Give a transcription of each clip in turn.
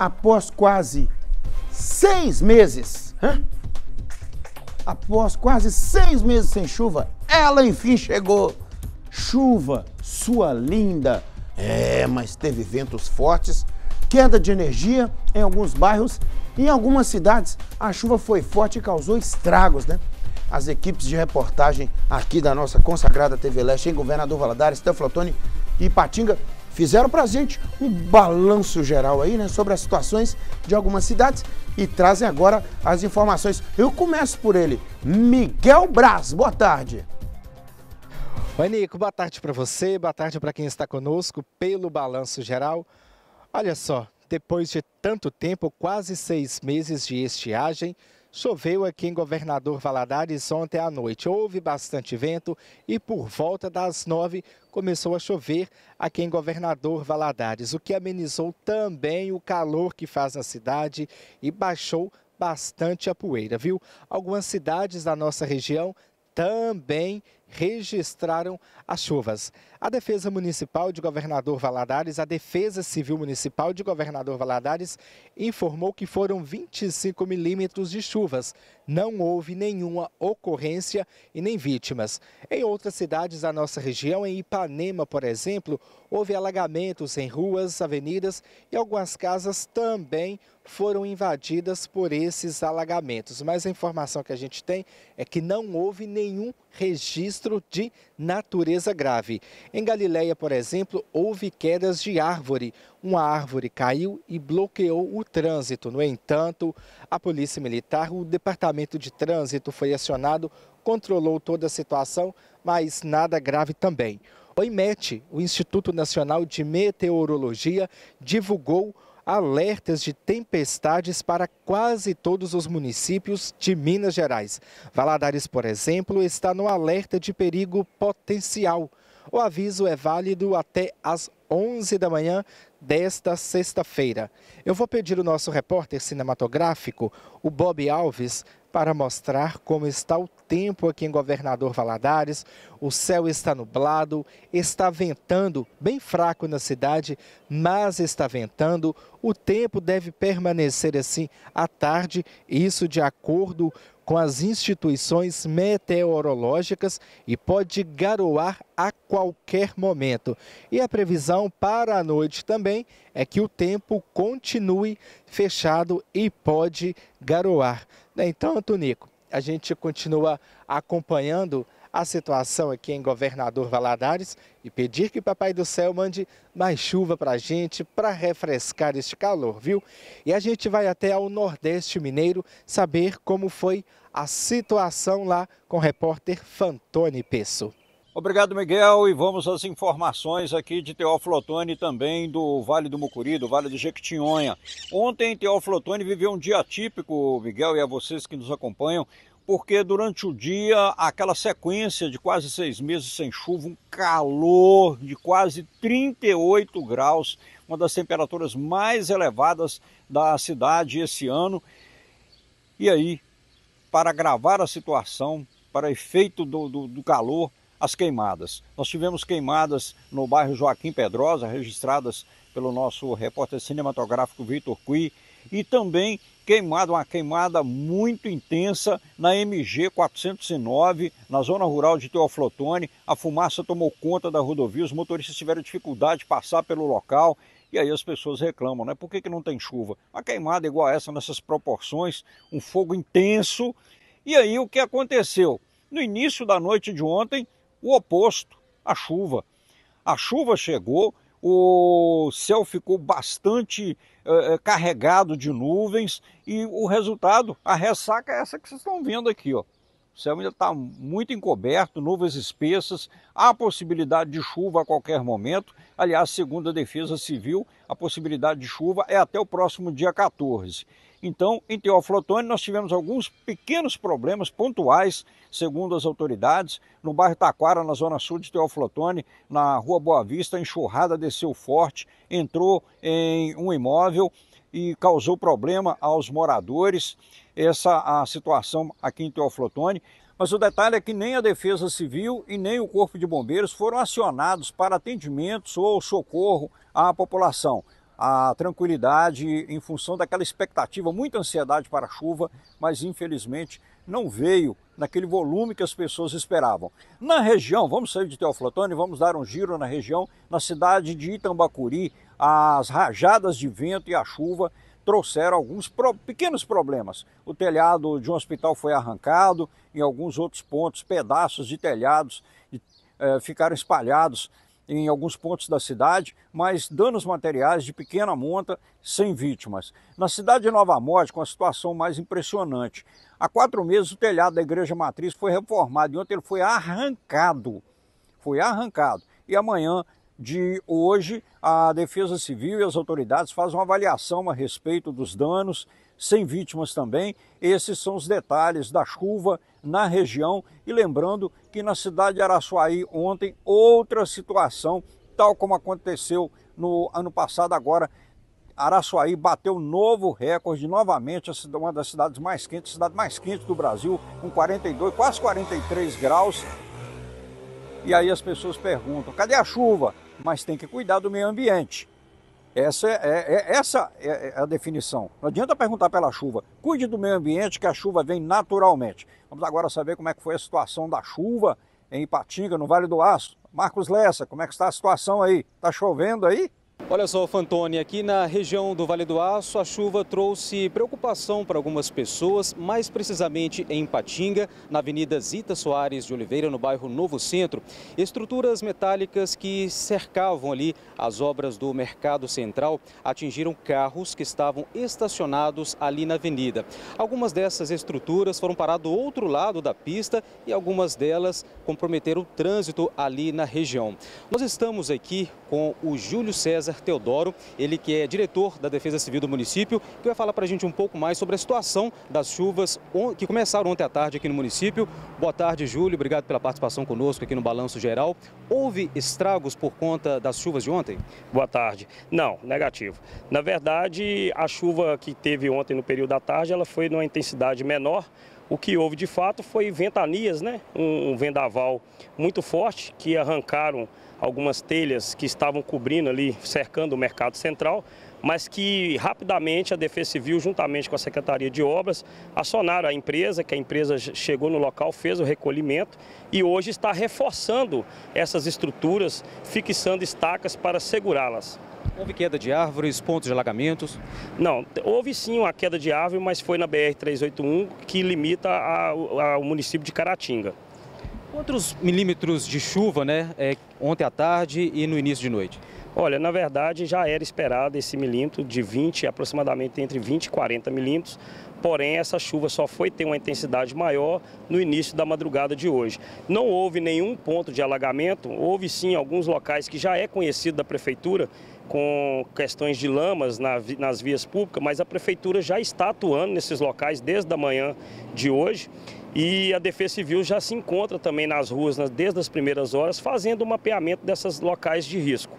após quase seis meses, após quase seis meses sem chuva, ela enfim chegou. Chuva, sua linda. É, mas teve ventos fortes, queda de energia em alguns bairros em algumas cidades, a chuva foi forte e causou estragos, né? As equipes de reportagem aqui da nossa consagrada TV Leste, em Governador Valadares, Teoflotone e Patinga, fizeram para a gente um balanço geral aí, né, sobre as situações de algumas cidades e trazem agora as informações. Eu começo por ele, Miguel Braz. Boa tarde. Oi, Nico. Boa tarde para você, boa tarde para quem está conosco pelo Balanço Geral. Olha só, depois de tanto tempo, quase seis meses de estiagem, Choveu aqui em Governador Valadares ontem à noite. Houve bastante vento e por volta das nove começou a chover aqui em Governador Valadares, o que amenizou também o calor que faz na cidade e baixou bastante a poeira, viu? Algumas cidades da nossa região também registraram as chuvas. A Defesa Municipal de Governador Valadares, a Defesa Civil Municipal de Governador Valadares, informou que foram 25 milímetros de chuvas. Não houve nenhuma ocorrência e nem vítimas. Em outras cidades da nossa região, em Ipanema, por exemplo, houve alagamentos em ruas, avenidas e algumas casas também foram invadidas por esses alagamentos. Mas a informação que a gente tem é que não houve nenhum registro de natureza grave. Em Galileia, por exemplo, houve quedas de árvore. Uma árvore caiu e bloqueou o trânsito. No entanto, a Polícia Militar, o Departamento de Trânsito foi acionado, controlou toda a situação, mas nada grave também. O IMET, o Instituto Nacional de Meteorologia, divulgou alertas de tempestades para quase todos os municípios de Minas Gerais. Valadares, por exemplo, está no alerta de perigo potencial. O aviso é válido até às 11 da manhã desta sexta-feira. Eu vou pedir o nosso repórter cinematográfico, o Bob Alves, para mostrar como está o tempo aqui em Governador Valadares. O céu está nublado, está ventando, bem fraco na cidade, mas está ventando. O tempo deve permanecer assim à tarde, isso de acordo com as instituições meteorológicas e pode garoar a qualquer momento. E a previsão para a noite também é que o tempo continue fechado e pode garoar. Né, então, Tonico, a gente continua acompanhando a situação aqui em Governador Valadares e pedir que Papai do Céu mande mais chuva para a gente para refrescar este calor, viu? E a gente vai até ao Nordeste Mineiro saber como foi a situação lá com o repórter Fantoni Pesso. Obrigado, Miguel. E vamos às informações aqui de Teófilo Otoni também do Vale do Mucuri, do Vale de Jequitinhonha. Ontem, Teófilo Otoni viveu um dia típico, Miguel, e a vocês que nos acompanham, porque durante o dia, aquela sequência de quase seis meses sem chuva, um calor de quase 38 graus, uma das temperaturas mais elevadas da cidade esse ano. E aí, para agravar a situação, para efeito do, do, do calor, as queimadas. Nós tivemos queimadas no bairro Joaquim Pedrosa, registradas pelo nosso repórter cinematográfico Vitor Cui, e também queimada, uma queimada muito intensa na MG 409, na zona rural de Teoflotone. A fumaça tomou conta da rodovia, os motoristas tiveram dificuldade de passar pelo local. E aí as pessoas reclamam, né? Por que, que não tem chuva? Uma queimada igual a essa, nessas proporções, um fogo intenso. E aí o que aconteceu? No início da noite de ontem, o oposto, a chuva. A chuva chegou, o céu ficou bastante eh, eh, carregado de nuvens e o resultado, a ressaca é essa que vocês estão vendo aqui, ó. O céu ainda está muito encoberto, nuvens espessas, há possibilidade de chuva a qualquer momento. Aliás, segundo a Defesa Civil, a possibilidade de chuva é até o próximo dia 14. Então, em Teófilo Otoni, nós tivemos alguns pequenos problemas pontuais, segundo as autoridades. No bairro Taquara, na zona sul de Teófilo Otoni, na rua Boa Vista, a enxurrada desceu forte, entrou em um imóvel e causou problema aos moradores. Essa a situação aqui em Teófilo Otoni. Mas o detalhe é que nem a Defesa Civil e nem o Corpo de Bombeiros foram acionados para atendimentos ou socorro à população a tranquilidade em função daquela expectativa, muita ansiedade para a chuva, mas infelizmente não veio naquele volume que as pessoas esperavam. Na região, vamos sair de Teoflotone, vamos dar um giro na região, na cidade de Itambacuri, as rajadas de vento e a chuva trouxeram alguns pro... pequenos problemas. O telhado de um hospital foi arrancado, em alguns outros pontos, pedaços de telhados eh, ficaram espalhados em alguns pontos da cidade, mas danos materiais de pequena monta, sem vítimas. Na cidade de Nova Morte, com a situação mais impressionante, há quatro meses o telhado da Igreja Matriz foi reformado e ontem ele foi arrancado. Foi arrancado. E amanhã de hoje, a Defesa Civil e as autoridades fazem uma avaliação a respeito dos danos sem vítimas também. Esses são os detalhes da chuva na região. E lembrando que na cidade de Araçuaí, ontem, outra situação, tal como aconteceu no ano passado, agora Araçuaí bateu novo recorde novamente, uma das cidades mais quentes, cidade mais quente do Brasil, com 42, quase 43 graus. E aí as pessoas perguntam: cadê a chuva? Mas tem que cuidar do meio ambiente. Essa é, é, é essa é, é a definição. Não adianta perguntar pela chuva. Cuide do meio ambiente, que a chuva vem naturalmente. Vamos agora saber como é que foi a situação da chuva em Ipatinga, no Vale do Aço. Marcos Lessa, como é que está a situação aí? Está chovendo aí? Olha só, Fantoni, aqui na região do Vale do Aço, a chuva trouxe preocupação para algumas pessoas, mais precisamente em Patinga, na Avenida Zita Soares de Oliveira, no bairro Novo Centro. Estruturas metálicas que cercavam ali as obras do Mercado Central atingiram carros que estavam estacionados ali na avenida. Algumas dessas estruturas foram parar do outro lado da pista e algumas delas comprometeram o trânsito ali na região. Nós estamos aqui com o Júlio César César Teodoro, ele que é diretor da Defesa Civil do município, que vai falar para a gente um pouco mais sobre a situação das chuvas que começaram ontem à tarde aqui no município. Boa tarde, Júlio. Obrigado pela participação conosco aqui no Balanço Geral. Houve estragos por conta das chuvas de ontem? Boa tarde. Não, negativo. Na verdade, a chuva que teve ontem no período da tarde, ela foi numa intensidade menor, o que houve de fato foi ventanias, né? um, um vendaval muito forte que arrancaram algumas telhas que estavam cobrindo ali, cercando o mercado central, mas que rapidamente a Defesa Civil, juntamente com a Secretaria de Obras, acionaram a empresa, que a empresa chegou no local, fez o recolhimento e hoje está reforçando essas estruturas, fixando estacas para segurá-las. Houve queda de árvores, pontos de alagamentos? Não, houve sim uma queda de árvore, mas foi na BR-381, que limita ao município de Caratinga. Quantos milímetros de chuva né, é, ontem à tarde e no início de noite? Olha, na verdade já era esperado esse milímetro de 20, aproximadamente entre 20 e 40 milímetros, porém essa chuva só foi ter uma intensidade maior no início da madrugada de hoje. Não houve nenhum ponto de alagamento, houve sim alguns locais que já é conhecido da prefeitura, com questões de lamas nas vias públicas, mas a prefeitura já está atuando nesses locais desde a manhã de hoje. E a Defesa Civil já se encontra também nas ruas desde as primeiras horas, fazendo o um mapeamento desses locais de risco.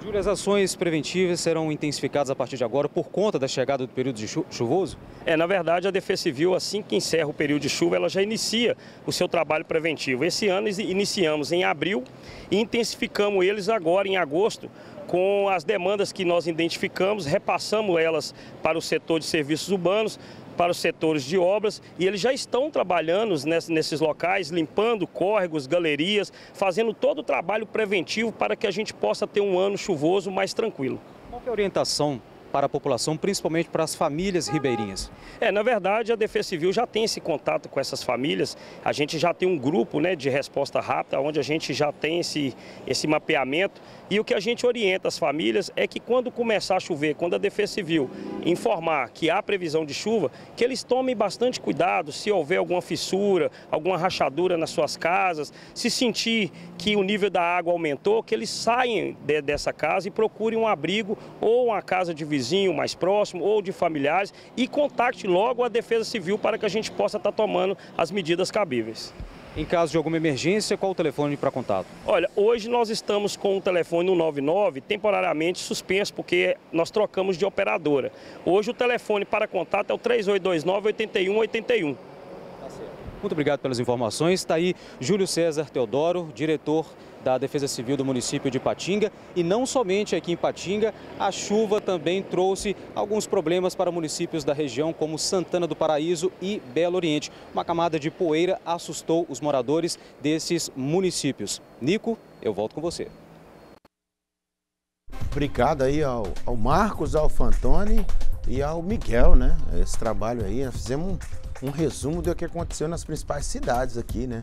Júlio, as ações preventivas serão intensificadas a partir de agora por conta da chegada do período chu chuvoso? É, na verdade, a Defesa Civil, assim que encerra o período de chuva, ela já inicia o seu trabalho preventivo. Esse ano iniciamos em abril e intensificamos eles agora em agosto com as demandas que nós identificamos, repassamos elas para o setor de serviços urbanos, para os setores de obras e eles já estão trabalhando nesses locais, limpando córregos, galerias, fazendo todo o trabalho preventivo para que a gente possa ter um ano chuvoso mais tranquilo. Qual é a orientação para a população, principalmente para as famílias ribeirinhas? É, na verdade, a Defesa Civil já tem esse contato com essas famílias. A gente já tem um grupo né, de resposta rápida, onde a gente já tem esse, esse mapeamento. E o que a gente orienta as famílias é que quando começar a chover, quando a Defesa Civil informar que há previsão de chuva, que eles tomem bastante cuidado se houver alguma fissura, alguma rachadura nas suas casas, se sentir que o nível da água aumentou, que eles saiam de, dessa casa e procurem um abrigo ou uma casa de visão vizinho mais próximo ou de familiares e contacte logo a Defesa Civil para que a gente possa estar tá tomando as medidas cabíveis. Em caso de alguma emergência, qual o telefone para contato? Olha, hoje nós estamos com o telefone 99 temporariamente suspenso, porque nós trocamos de operadora. Hoje o telefone para contato é o 3829-8181. Tá certo. Muito obrigado pelas informações. Está aí Júlio César Teodoro, diretor da Defesa Civil do município de Patinga. E não somente aqui em Patinga, a chuva também trouxe alguns problemas para municípios da região, como Santana do Paraíso e Belo Oriente. Uma camada de poeira assustou os moradores desses municípios. Nico, eu volto com você. Obrigado aí ao, ao Marcos, ao Fantoni e ao Miguel, né? Esse trabalho aí, fizemos um um resumo do que aconteceu nas principais cidades aqui, né?